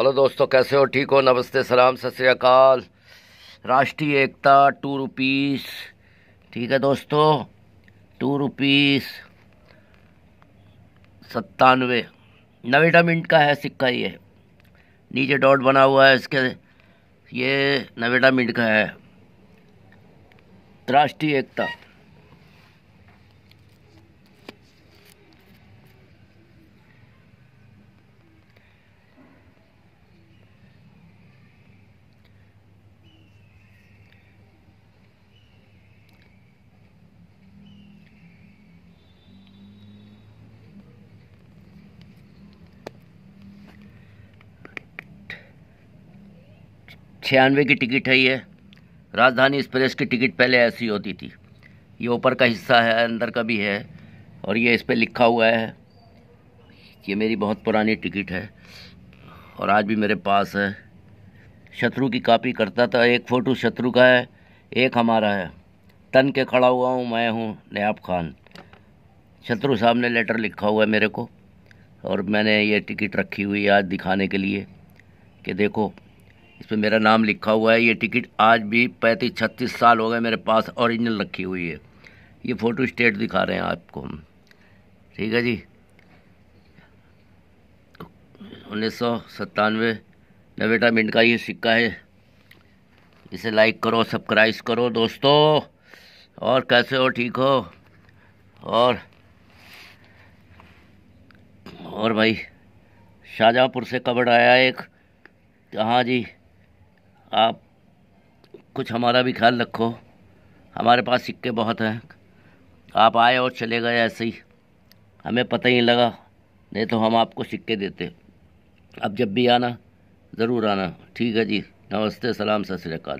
hello दोस्तों कैसे हो ठीक हो नमस्ते सलाम सत श्रीकाल राष्ट्रीय एकता टू रुपीस ठीक है दोस्तों टू रुपीस सत्तानवे नवेटा मिनट का है सिक्का ये नीचे डॉट बना हुआ है इसके ये नवेटा मिनट का है राष्ट्रीय एकता छियानवे की टिकट है ये राजधानी एक्सप्रेस की टिकट पहले ऐसी होती थी ये ऊपर का हिस्सा है अंदर का भी है और ये इस पर लिखा हुआ है ये मेरी बहुत पुरानी टिकट है और आज भी मेरे पास है शत्रु की कापी करता था एक फ़ोटो शत्रु का है एक हमारा है तन के खड़ा हुआ हूँ मैं हूँ नयाब खान शत्रु साहब ने लेटर लिखा हुआ है मेरे को और मैंने ये टिकट रखी हुई आज दिखाने के लिए कि देखो इसमें मेरा नाम लिखा हुआ है ये टिकट आज भी पैंतीस छत्तीस साल हो गए मेरे पास ओरिजिनल रखी हुई है ये फ़ोटो स्टेट दिखा रहे हैं आपको हम ठीक है जी उन्नीस सौ सत्तानवे नवेटा मिनट का ये सिक्का है इसे लाइक करो सब्सक्राइब करो दोस्तों और कैसे हो ठीक हो और और भाई शाहजहाँपुर से कबड़ आया एक हाँ जी आप कुछ हमारा भी ख्याल रखो हमारे पास सिक्के बहुत हैं आप आए और चले गए ऐसे ही हमें पता ही लगा नहीं तो हम आपको सिक्के देते अब जब भी आना ज़रूर आना ठीक है जी नमस्ते सलाम सत श्रीकाल